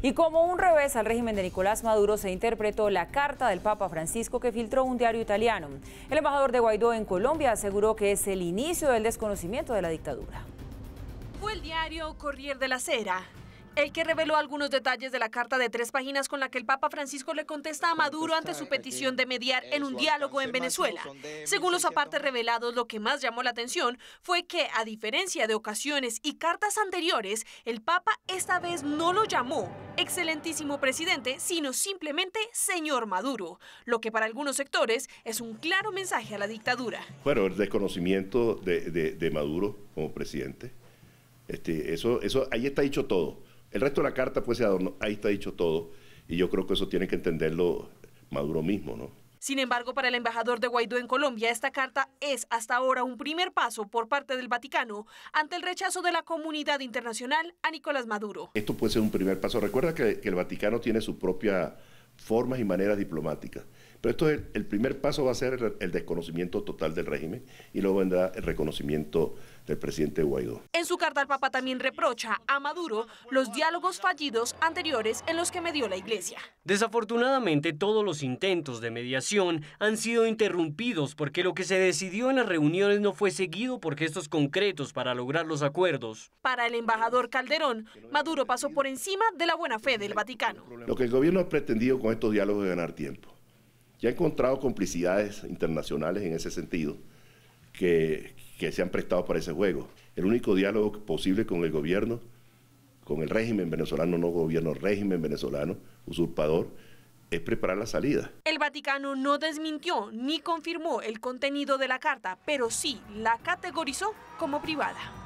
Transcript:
Y como un revés al régimen de Nicolás Maduro se interpretó la carta del Papa Francisco que filtró un diario italiano. El embajador de Guaidó en Colombia aseguró que es el inicio del desconocimiento de la dictadura. Fue el diario Corrier de la Cera, el que reveló algunos detalles de la carta de tres páginas con la que el Papa Francisco le contesta a Maduro ante su petición de mediar en un diálogo en Venezuela. Según los apartes revelados, lo que más llamó la atención fue que, a diferencia de ocasiones y cartas anteriores, el Papa esta vez no lo llamó excelentísimo presidente, sino simplemente señor Maduro, lo que para algunos sectores es un claro mensaje a la dictadura. Bueno, el desconocimiento de, Maduro como presidente, este, eso, eso, ahí está dicho todo. El resto de la carta pues se adornó, ahí está dicho todo y yo creo que eso tiene que entenderlo Maduro mismo, ¿no? Sin embargo, para el embajador de Guaidó en Colombia, esta carta es hasta ahora un primer paso por parte del Vaticano ante el rechazo de la comunidad internacional a Nicolás Maduro. Esto puede ser un primer paso. Recuerda que el Vaticano tiene su propia formas y maneras diplomáticas. Pero esto es el, primer paso va a ser el, desconocimiento total del régimen y luego vendrá el reconocimiento del presidente Guaidó. En su carta el Papa también reprocha a Maduro los diálogos fallidos anteriores en los que medió la Iglesia. Desafortunadamente todos los intentos de mediación han sido interrumpidos porque lo que se decidió en las reuniones no fue seguido por gestos concretos para lograr los acuerdos. Para el embajador Calderón, Maduro pasó por encima de la buena fe del Vaticano. Lo que el gobierno ha pretendido estos diálogos de ganar tiempo. Ya he encontrado complicidades internacionales en ese sentido que, que se han prestado para ese juego. El único diálogo posible con el gobierno, con el régimen venezolano, no gobierno, régimen venezolano, usurpador, es preparar la salida. El Vaticano no desmintió ni confirmó el contenido de la carta, pero sí la categorizó como privada.